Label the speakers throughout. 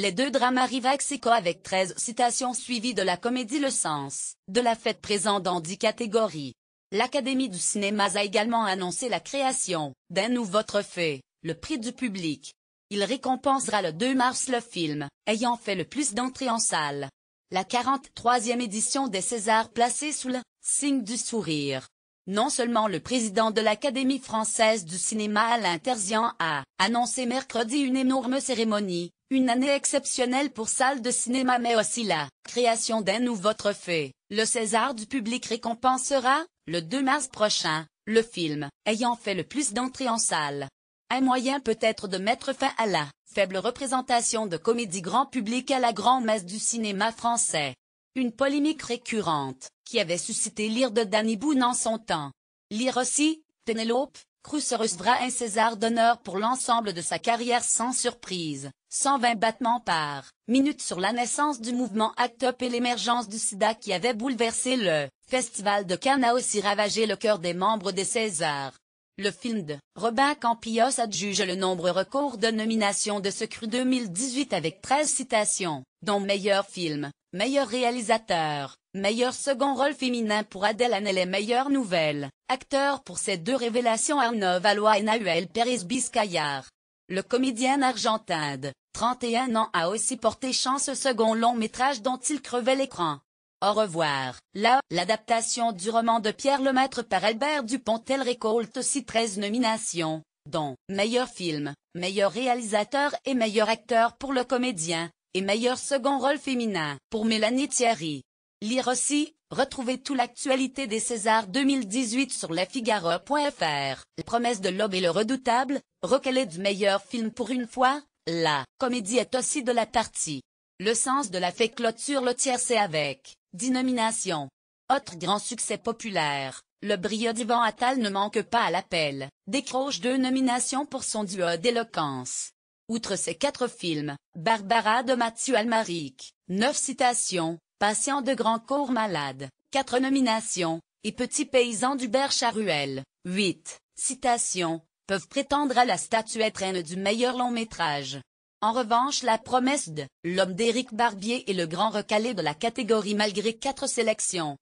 Speaker 1: Les deux drames arrivent à avec 13 citations suivies de la comédie Le Sens, de la fête présente dans 10 catégories. L'Académie du cinéma a également annoncé la création d'un nouveau trophée, le prix du public. Il récompensera le 2 mars le film ayant fait le plus d'entrées en salle. La 43e édition des Césars placée sous le signe du sourire. Non seulement le président de l'Académie française du cinéma Alain Terzian a annoncé mercredi une énorme cérémonie une année exceptionnelle pour salle de cinéma mais aussi la création d'un nouveau trophée. Le César du public récompensera, le 2 mars prochain, le film ayant fait le plus d'entrées en salle. Un moyen peut-être de mettre fin à la faible représentation de comédie grand public à la grande messe du cinéma français. Une polémique récurrente, qui avait suscité l'ire de Danny Boone en son temps. Lire aussi, Penelope, se recevra un César d'honneur pour l'ensemble de sa carrière sans surprise, 120 battements par minute sur la naissance du mouvement ACT UP et l'émergence du sida qui avait bouleversé le Festival de Cannes a aussi ravagé le cœur des membres des Césars. Le film de Robin Campillos adjuge le nombre record de nominations de ce cru 2018 avec 13 citations, dont meilleur film, meilleur réalisateur, Meilleur second rôle féminin pour Adèle Haenel et meilleure nouvelle. Acteur pour ces deux révélations Arnaud Valois et Nahuel Pérez Biscayar. Le comédien argentin de 31 ans a aussi porté chance au second long métrage dont il crevait l'écran. Au revoir. Là, l'adaptation du roman de Pierre Lemaître par Albert Dupontel récolte aussi 13 nominations, dont meilleur film, meilleur réalisateur et meilleur acteur pour le comédien, et meilleur second rôle féminin pour Mélanie Thierry. Lire aussi, retrouvez tout l'actualité des Césars 2018 sur lafigaro.fr. Les promesses de l'aube et le redoutable, recalé du meilleur film pour une fois, la comédie est aussi de la partie. Le sens de la fée clôture le tiercé avec 10 nominations. Autre grand succès populaire, le brio d'Ivan Attal ne manque pas à l'appel, décroche deux nominations pour son duo d'éloquence. Outre ces quatre films, Barbara de Mathieu Almaric, neuf citations, Patient de grand cours malade, 4 nominations, et Petit paysan d'Hubert Charuel, 8 citations, peuvent prétendre à la statuette reine du meilleur long métrage. En revanche, la promesse de L'homme d'Éric Barbier est le grand recalé de la catégorie malgré quatre sélections.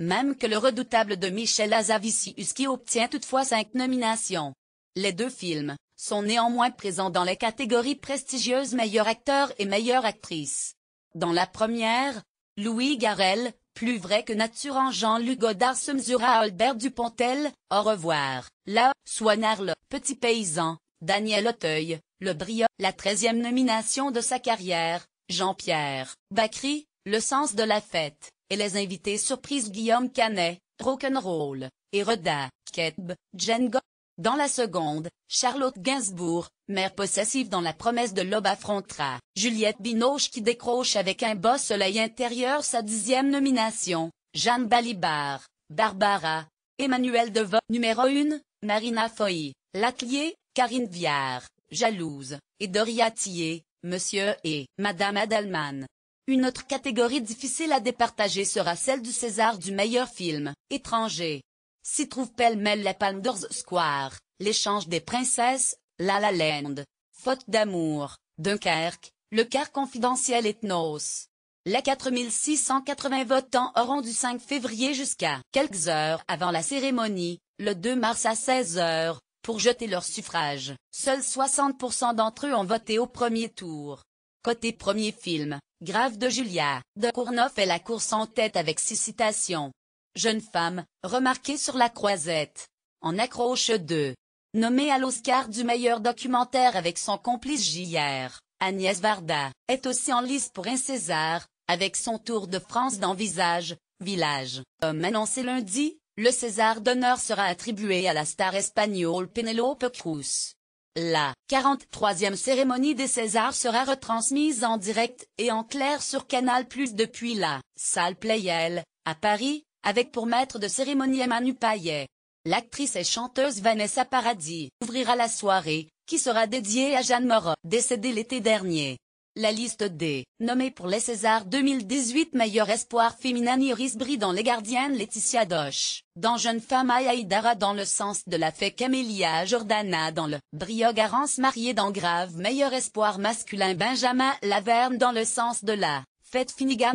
Speaker 1: même que le redoutable de Michel Azavicius qui obtient toutefois cinq nominations. Les deux films sont néanmoins présents dans les catégories prestigieuses meilleur acteur et meilleure actrice. Dans la première, Louis Garel, plus vrai que nature en Jean-Luc Godard se mesura à Albert Dupontel, au revoir, là, le petit paysan, Daniel Auteuil, le brio, la treizième nomination de sa carrière, Jean-Pierre, Bacry, le sens de la fête, et les invités surprises Guillaume Canet, Rock'n'Roll, Rodin, Ketb, Django, dans la seconde, Charlotte Gainsbourg, mère possessive dans La promesse de l'aube affrontera Juliette Binoche qui décroche avec un bas soleil intérieur sa dixième nomination, Jeanne Balibar, Barbara, Emmanuel Deva, numéro 1, Marina Foy, L'Atelier, Karine Viard, Jalouse, et Doria Thier, Monsieur et Madame Adelman. Une autre catégorie difficile à départager sera celle du César du meilleur film, étranger s'y trouve pêle-mêle la Pandors Square, l'échange des princesses, La La Land, Faute d'amour, Dunkerque, le car confidentiel Ethnos. Les 4680 votants auront du 5 février jusqu'à quelques heures avant la cérémonie, le 2 mars à 16 heures, pour jeter leur suffrage. Seuls 60% d'entre eux ont voté au premier tour. Côté premier film, Grave de Julia, de Cournoff et la course en tête avec six citations. Jeune femme, remarquée sur la croisette. En accroche 2. Nommée à l'Oscar du meilleur documentaire avec son complice JR, Agnès Varda, est aussi en lice pour un César, avec son tour de France dans Visage, Village. Comme annoncé lundi, le César d'honneur sera attribué à la star espagnole Penelope Cruz. La 43e cérémonie des Césars sera retransmise en direct et en clair sur Canal+ Plus depuis la salle Playel à Paris, avec pour maître de cérémonie Emmanuel Paillet. L'actrice et chanteuse Vanessa Paradis ouvrira la soirée, qui sera dédiée à Jeanne Moreau, décédée l'été dernier. La liste des nommée pour les Césars 2018 meilleur espoir féminin Iris Brie dans Les Gardiennes Laetitia Doche, dans Jeune femme Ayaïdara dans le sens de la fête Camélia Jordana dans le Brio Garance mariée dans Grave meilleur espoir masculin Benjamin Laverne dans le sens de la Fête Finnegan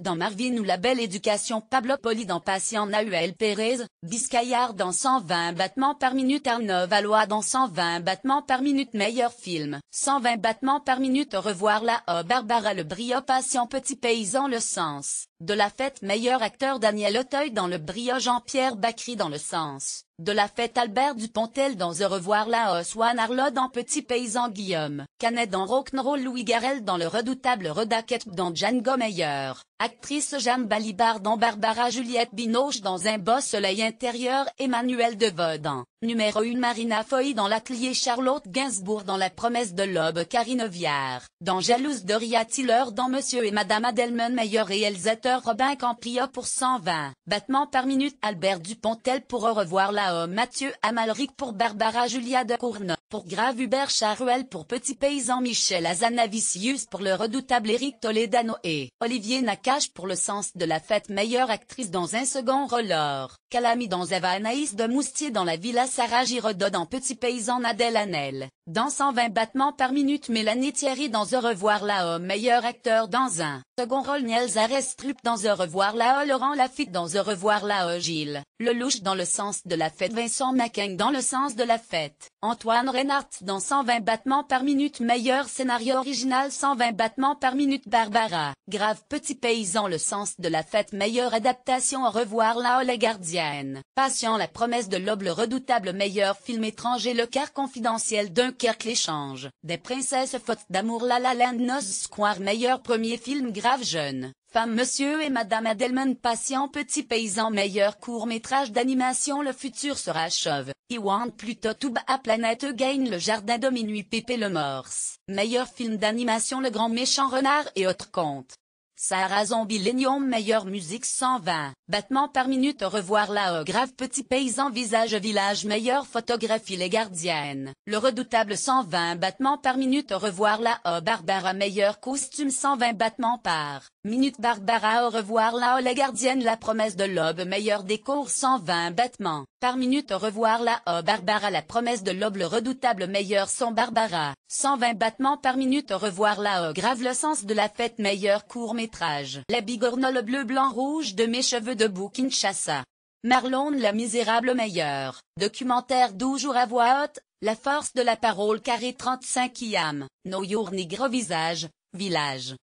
Speaker 1: dans Marvin ou La Belle Éducation Pablo Poli dans Patient Nahuel Pérez, Biscayard dans 120 battements par minute Arnaud Valois dans 120 battements par minute Meilleur film, 120 battements par minute revoir la Barbara Le Brio Patient Petit Paysan Le Sens, de la fête meilleur acteur Daniel Auteuil dans Le Brio Jean-Pierre Bacry dans Le Sens. De la fête Albert Dupontel dans Au revoir Laos Juan arlot dans Petit Paysan Guillaume. Canet dans Rock'n'Roll Louis Garel dans Le Redoutable Redaquette dans Jan Meyer. Actrice Jeanne Balibar dans Barbara Juliette Binoche dans Un beau soleil intérieur Emmanuel De dans Numéro 1 Marina Foy dans l'atelier Charlotte Gainsbourg dans La promesse de l'aube Karine Viard, dans Jalouse Doria Tiller dans Monsieur et Madame Adelman Meilleur réalisateur Robin Campria pour 120, battements par minute Albert Dupontel pour Au revoir la homme Mathieu Amalric pour Barbara Julia de Courne pour Grave Hubert Charuel pour Petit Paysan Michel Azanavicius pour le redoutable Eric Toledano et Olivier Nakache pour le sens de la fête meilleure actrice dans un second rôle Calami dans Eva Anaïs de Moustier dans la villa Sarah redonne en Petit Paysan Adèle Anel dans 120 battements par minute Mélanie Thierry dans un revoir la haut meilleur acteur dans un second rôle Niels Arestrup dans un revoir la haut Laurent Lafitte dans un revoir la haut Gilles Lelouch dans le sens de la fête Vincent Macaigne dans le sens de la fête Antoine Reinhardt dans 120 battements par minute meilleur scénario original 120 battements par minute Barbara Grave petit paysan le sens de la fête meilleure adaptation Au revoir la haut la gardienne Patient la promesse de l'aube redoutable meilleur film étranger le quart confidentiel d'un Dunkerque l'échange des princesses faute d'amour La La Land nos Square meilleur premier film grave jeune. Femme Monsieur et Madame Adelman Patient Petit Paysan Meilleur court-métrage d'animation Le futur sera chauve. want plutôt tout à Planète gagne Le Jardin de Minuit Pépé Le Morse. Meilleur film d'animation Le Grand Méchant Renard et autres contes. Sarah Zombie Lénium Meilleure musique 120. battements par minute au revoir la grave petit paysan visage village meilleure photographie les gardiennes. Le redoutable 120 battements par minute au revoir là Barbara meilleur costume 120 battements par Minute Barbara au revoir la la gardienne la promesse de l'aube meilleur des cours 120 battements. Par minute au revoir la haut Barbara la promesse de l'aube le redoutable meilleur son Barbara. 120 battements par minute au revoir la haut grave le sens de la fête meilleur court métrage. La bigornole bleu blanc rouge de mes cheveux debout Kinshasa. Marlon la misérable meilleure. Documentaire 12 jours à voix haute, la force de la parole carré 35 iam. No ni gros visage, village.